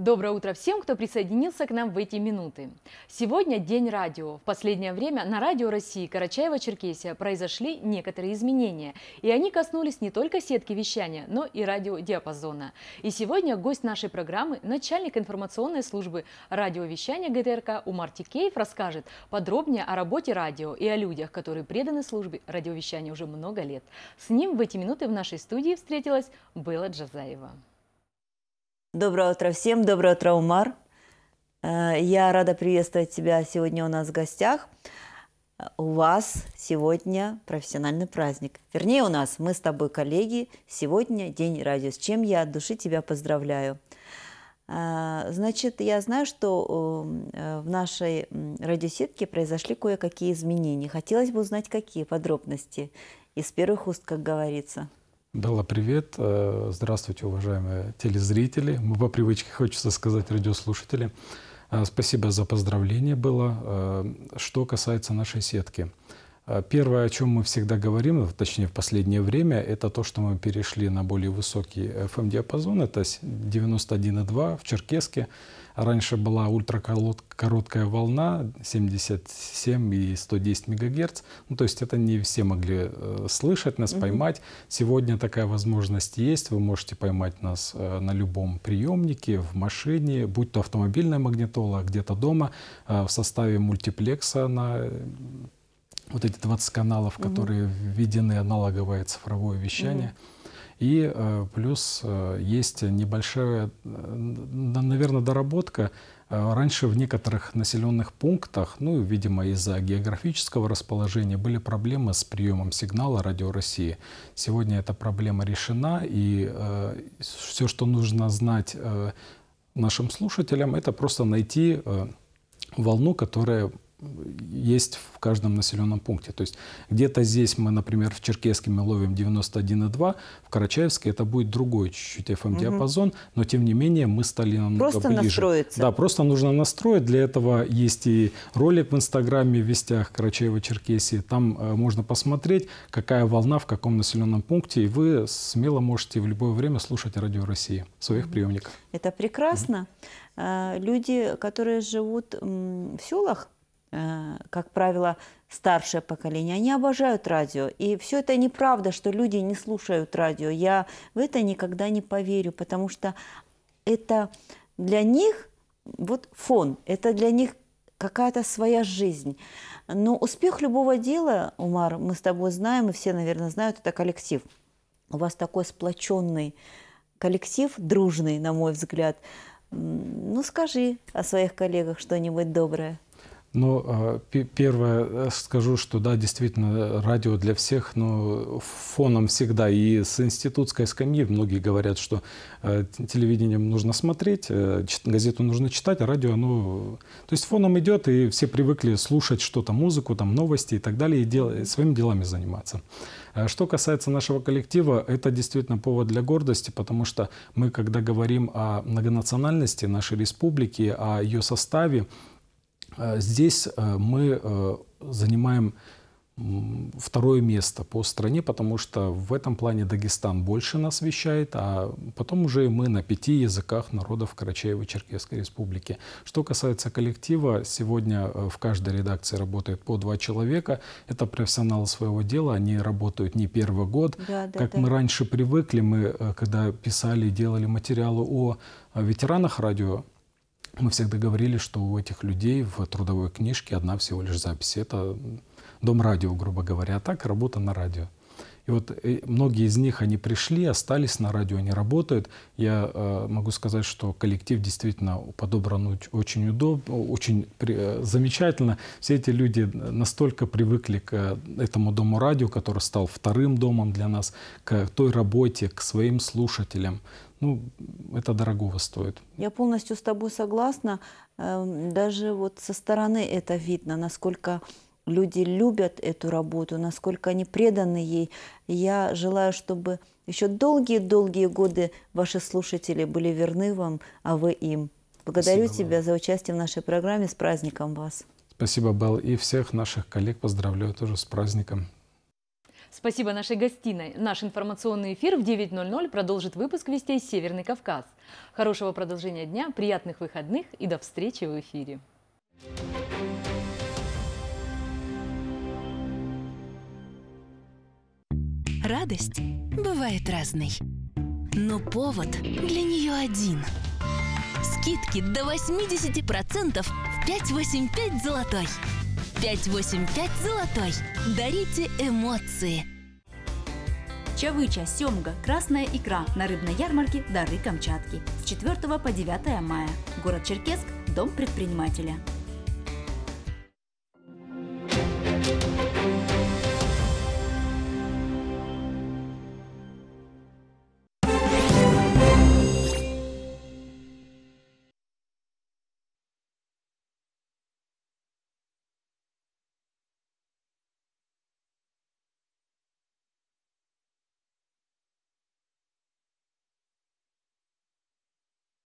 Доброе утро всем, кто присоединился к нам в эти минуты. Сегодня День радио. В последнее время на радио России Карачаева-Черкесия произошли некоторые изменения, и они коснулись не только сетки вещания, но и радиодиапазона. И сегодня гость нашей программы, начальник информационной службы радиовещания ГТРК Умар Тикеев расскажет подробнее о работе радио и о людях, которые преданы службе радиовещания уже много лет. С ним в эти минуты в нашей студии встретилась Белла Джазаева. Доброе утро всем, доброе утро, Умар. Э, я рада приветствовать тебя сегодня у нас в гостях. У вас сегодня профессиональный праздник. Вернее, у нас, мы с тобой коллеги, сегодня День радио, с чем я от души тебя поздравляю. Э, значит, я знаю, что эм, э, в нашей радиосетке произошли кое-какие изменения. Хотелось бы узнать, какие подробности из первых уст, как говорится. Дала привет. Э, здравствуйте, уважаемые телезрители. Мы по привычке, хочется сказать, радиослушатели. Э, спасибо за поздравление было. Э, что касается нашей сетки. А, первое, о чем мы всегда говорим, точнее в последнее время, это то, что мы перешли на более высокий FM-диапазон. Это 91,2 в Черкеске. Раньше была ультракороткая волна 77 и 110 мегагерц. Ну, то есть это не все могли э, слышать нас, угу. поймать. Сегодня такая возможность есть. Вы можете поймать нас э, на любом приемнике, в машине, будь то автомобильная магнитола, где-то дома, э, в составе мультиплекса на вот эти 20 каналов, угу. которые введены аналоговое цифровое вещание. Угу. И э, плюс э, есть небольшая, э, наверное, доработка. Раньше в некоторых населенных пунктах, ну, видимо, из-за географического расположения, были проблемы с приемом сигнала «Радио России». Сегодня эта проблема решена, и э, все, что нужно знать э, нашим слушателям, это просто найти э, волну, которая есть в каждом населенном пункте. То есть где-то здесь мы, например, в Черкеске мы ловим 91,2, в Карачаевске это будет другой чуть-чуть FM-диапазон, угу. но тем не менее мы стали намного просто ближе. Просто настроиться. Да, просто нужно настроить. Для этого есть и ролик в Инстаграме, в Вестях Карачаева-Черкесии. Там э, можно посмотреть, какая волна в каком населенном пункте, и вы смело можете в любое время слушать Радио России в своих угу. приемниках. Это прекрасно. Угу. Люди, которые живут в селах, Э, как правило, старшее поколение, они обожают радио. И все это неправда, что люди не слушают радио. Я в это никогда не поверю, потому что это для них вот фон, это для них какая-то своя жизнь. Но успех любого дела, Умар, мы с тобой знаем, и все, наверное, знают, это коллектив. У вас такой сплоченный коллектив, дружный, на мой взгляд. Ну, скажи о своих коллегах что-нибудь доброе. Ну, первое э, скажу, что да, действительно, радио для всех, но фоном всегда. И с институтской скамьи многие говорят, что э, телевидением нужно смотреть, э, газету нужно читать, а радио, оно... То есть фоном идет, и все привыкли слушать что-то, музыку, там, новости и так далее, и дел... своими делами заниматься. А что касается нашего коллектива, это действительно повод для гордости, потому что мы, когда говорим о многонациональности нашей республики, о ее составе, а здесь э, мы э, занимаем второе место по стране, потому что в этом плане Дагестан больше нас вещает, а потом уже мы на пяти языках народов Карачаева Черкесской Республики. Что касается коллектива, сегодня э, в каждой редакции работает по два человека. Это профессионалы своего дела, они работают не первый год. Да, да, как да. мы раньше привыкли, мы когда писали и делали материалы о ветеранах радио, мы всегда говорили, что у этих людей в трудовой книжке одна всего лишь запись. Это дом радио, грубо говоря, а так работа на радио. И вот э, многие из них, они пришли, остались на радио, они работают. Я э, могу сказать, что коллектив действительно подобран очень удобно, очень при, э, замечательно. Все эти люди настолько привыкли к э, этому дому радио, который стал вторым домом для нас, к той работе, к своим слушателям ну, это дорогого стоит. Я полностью с тобой согласна. Эм, даже вот со стороны это видно, насколько люди любят эту работу, насколько они преданы ей. Я желаю, чтобы еще долгие-долгие годы ваши слушатели были верны вам, а вы им. Благодарю Спасибо, тебя Бал. за участие в нашей программе. С праздником вас! Спасибо, Бал. И всех наших коллег поздравляю тоже с праздником. Спасибо нашей гостиной. Наш информационный эфир в 9.00 продолжит выпуск «Вестей Северный Кавказ». Хорошего продолжения дня, приятных выходных и до встречи в эфире. Радость бывает разной, но повод для нее один. Скидки до 80% в 585 золотой. 585 «Золотой». Дарите эмоции. Чавыча, семга, красная икра на рыбной ярмарке «Дары Камчатки» с 4 по 9 мая. Город Черкесск, Дом предпринимателя.